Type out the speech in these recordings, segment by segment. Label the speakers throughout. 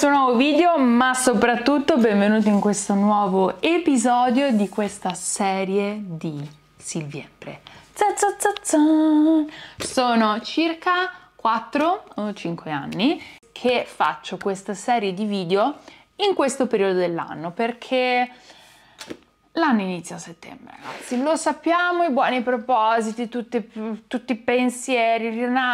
Speaker 1: questo nuovo video ma soprattutto benvenuti in questo nuovo episodio di questa serie di Silviepre. Sono circa 4 o 5 anni che faccio questa serie di video in questo periodo dell'anno perché L'anno inizia a settembre, ragazzi, lo sappiamo, i buoni propositi, tutti, tutti i pensieri,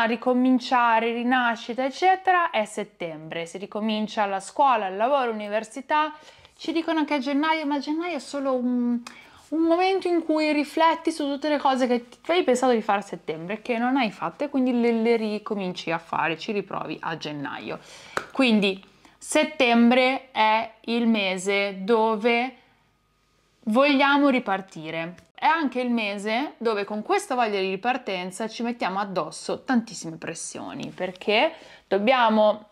Speaker 1: ricominciare, rinascita, eccetera, è settembre. Si ricomincia la scuola, il lavoro, l'università, ci dicono che è gennaio, ma gennaio è solo un, un momento in cui rifletti su tutte le cose che avevi pensato di fare a settembre, che non hai fatte, quindi le, le ricominci a fare, ci riprovi a gennaio. Quindi settembre è il mese dove Vogliamo ripartire. È anche il mese dove con questa voglia di ripartenza ci mettiamo addosso tantissime pressioni perché dobbiamo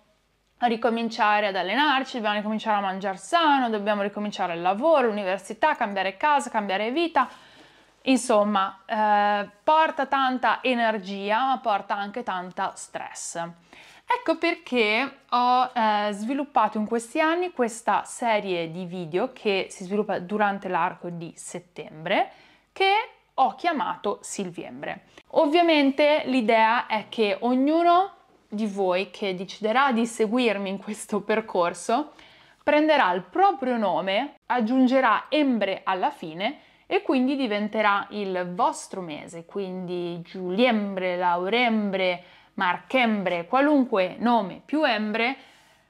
Speaker 1: ricominciare ad allenarci, dobbiamo ricominciare a mangiare sano, dobbiamo ricominciare il lavoro, l'università, cambiare casa, cambiare vita. Insomma, eh, porta tanta energia, ma porta anche tanta stress. Ecco perché ho eh, sviluppato in questi anni questa serie di video che si sviluppa durante l'arco di settembre che ho chiamato Silviembre. Ovviamente l'idea è che ognuno di voi che deciderà di seguirmi in questo percorso prenderà il proprio nome, aggiungerà embre alla fine e quindi diventerà il vostro mese, quindi Giuliembre, Laurembre, Marchembre, qualunque nome più embre,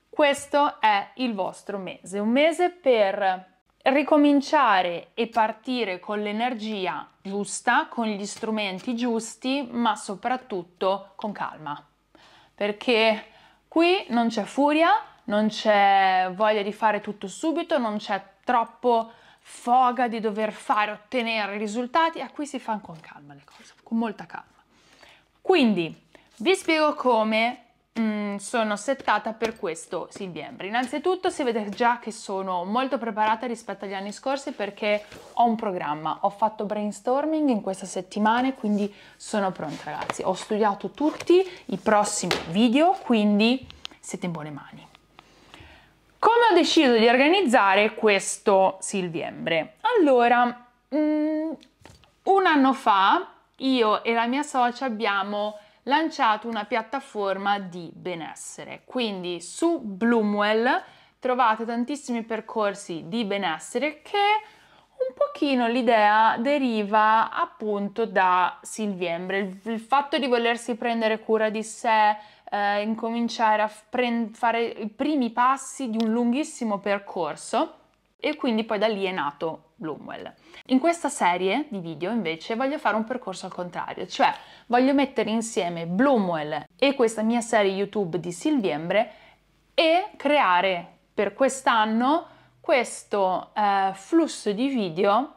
Speaker 1: questo è il vostro mese, un mese per ricominciare e partire con l'energia giusta, con gli strumenti giusti, ma soprattutto con calma. Perché qui non c'è furia, non c'è voglia di fare tutto subito, non c'è troppo foga di dover fare, ottenere risultati, a qui si fanno con calma le cose, con molta calma. Quindi vi spiego come Mm, sono settata per questo silviembre. Innanzitutto si vede già che sono molto preparata rispetto agli anni scorsi perché ho un programma, ho fatto brainstorming in questa settimana quindi sono pronta ragazzi. Ho studiato tutti i prossimi video quindi siete in buone mani. Come ho deciso di organizzare questo silviembre? Allora, mm, un anno fa io e la mia socia abbiamo lanciato una piattaforma di benessere. Quindi su Bloomwell trovate tantissimi percorsi di benessere che un pochino l'idea deriva appunto da Silviembre, il, il fatto di volersi prendere cura di sé, eh, incominciare a fare i primi passi di un lunghissimo percorso e quindi poi da lì è nato Bloomwell. In questa serie di video invece voglio fare un percorso al contrario, cioè voglio mettere insieme Bloomwell e questa mia serie YouTube di Silviembre e creare per quest'anno questo eh, flusso di video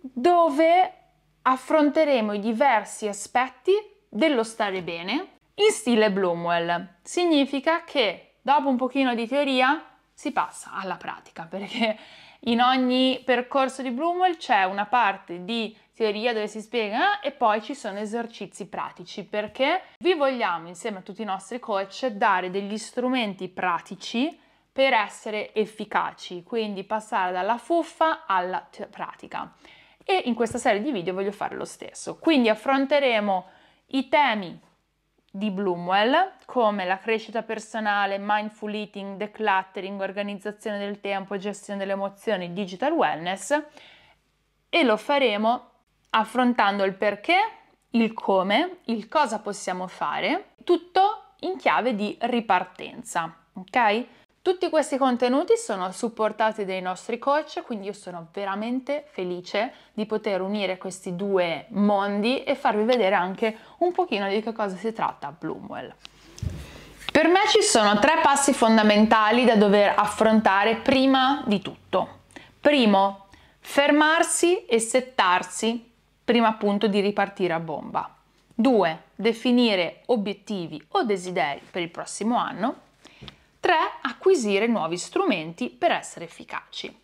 Speaker 1: dove affronteremo i diversi aspetti dello stare bene in stile Bloomwell. Significa che dopo un pochino di teoria si passa alla pratica perché in ogni percorso di Bloomwell c'è una parte di teoria dove si spiega e poi ci sono esercizi pratici perché vi vogliamo insieme a tutti i nostri coach dare degli strumenti pratici per essere efficaci, quindi passare dalla fuffa alla pratica. E in questa serie di video voglio fare lo stesso. Quindi affronteremo i temi di Bloomwell come la crescita personale, mindful eating, decluttering, organizzazione del tempo, gestione delle emozioni, digital wellness e lo faremo affrontando il perché, il come, il cosa possiamo fare, tutto in chiave di ripartenza, ok? Tutti questi contenuti sono supportati dai nostri coach, quindi io sono veramente felice di poter unire questi due mondi e farvi vedere anche un pochino di che cosa si tratta Bloomwell. Per me ci sono tre passi fondamentali da dover affrontare prima di tutto. Primo, fermarsi e settarsi prima appunto di ripartire a bomba. Due, Definire obiettivi o desideri per il prossimo anno. 3. Acquisire nuovi strumenti per essere efficaci.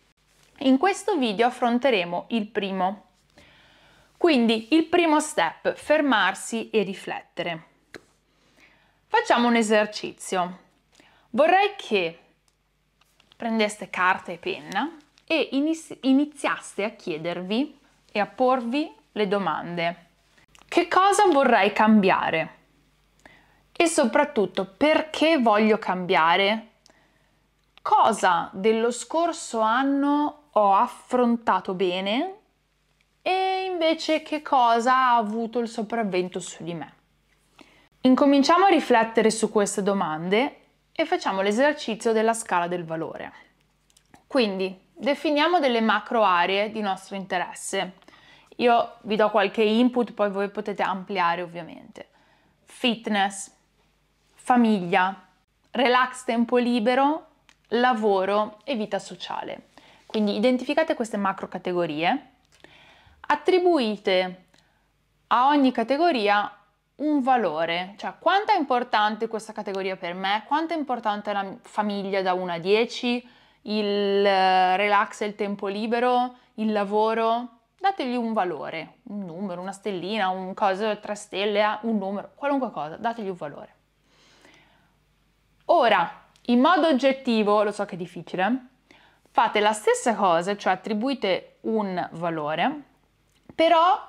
Speaker 1: In questo video affronteremo il primo. Quindi il primo step, fermarsi e riflettere. Facciamo un esercizio. Vorrei che prendeste carta e penna e iniziaste a chiedervi e a porvi le domande. Che cosa vorrei cambiare? e soprattutto perché voglio cambiare, cosa dello scorso anno ho affrontato bene e invece che cosa ha avuto il sopravvento su di me. Incominciamo a riflettere su queste domande e facciamo l'esercizio della scala del valore. Quindi definiamo delle macro aree di nostro interesse. Io vi do qualche input, poi voi potete ampliare ovviamente. Fitness, famiglia, relax tempo libero, lavoro e vita sociale. Quindi identificate queste macro categorie, attribuite a ogni categoria un valore, cioè quanto è importante questa categoria per me, quanto è importante la famiglia da 1 a 10, il eh, relax e il tempo libero, il lavoro, dategli un valore, un numero, una stellina, un coso, tre stelle, un numero, qualunque cosa, dategli un valore. Ora, in modo oggettivo, lo so che è difficile, fate la stessa cosa, cioè attribuite un valore, però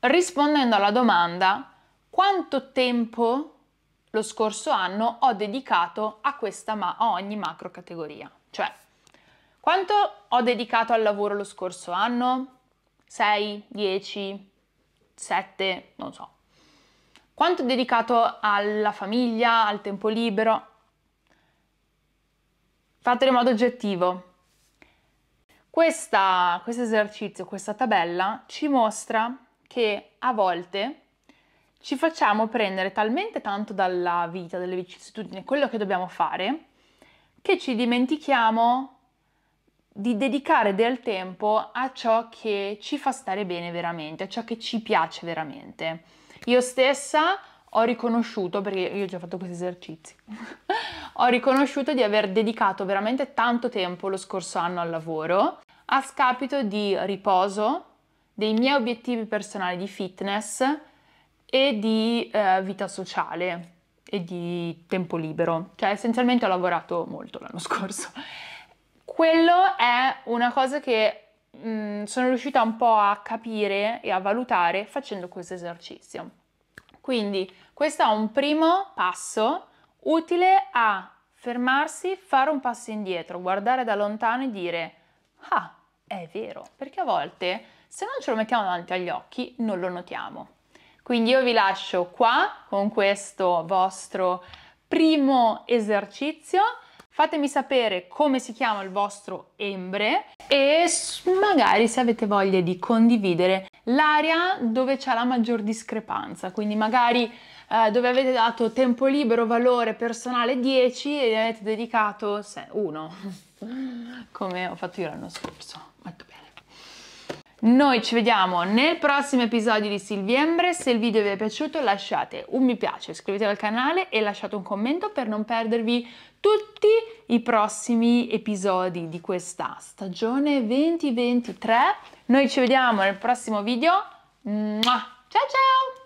Speaker 1: rispondendo alla domanda quanto tempo lo scorso anno ho dedicato a, questa ma- a ogni macro categoria. Cioè, quanto ho dedicato al lavoro lo scorso anno? 6, 10, 7, non so. Quanto ho dedicato alla famiglia, al tempo libero? fatelo in modo oggettivo. Questa, questo esercizio, questa tabella ci mostra che a volte ci facciamo prendere talmente tanto dalla vita, dalle vicissitudini, quello che dobbiamo fare, che ci dimentichiamo di dedicare del tempo a ciò che ci fa stare bene veramente, a ciò che ci piace veramente. Io stessa ho riconosciuto, perché io ho già fatto questi esercizi, ho riconosciuto di aver dedicato veramente tanto tempo lo scorso anno al lavoro a scapito di riposo, dei miei obiettivi personali di fitness e di eh, vita sociale e di tempo libero. Cioè essenzialmente ho lavorato molto l'anno scorso. Quello è una cosa che mh, mm, sono riuscita un po' a capire e a valutare facendo questo esercizio. Quindi questo è un primo passo utile a fermarsi, fare un passo indietro, guardare da lontano e dire ah, è vero, perché a volte se non ce lo mettiamo davanti agli occhi non lo notiamo. Quindi io vi lascio qua con questo vostro primo esercizio. Fatemi sapere come si chiama il vostro embre e magari se avete voglia di condividere l'area dove c'è la maggior discrepanza, quindi magari eh, dove avete dato tempo libero, valore personale 10 e ne avete dedicato 1, come ho fatto io l'anno scorso. Molto bene. Noi ci vediamo nel prossimo episodio di Silviembre, se il video vi è piaciuto lasciate un mi piace, iscrivetevi al canale e lasciate un commento per non perdervi tutti i prossimi episodi di questa stagione 2023. Noi ci vediamo nel prossimo video, ciao ciao!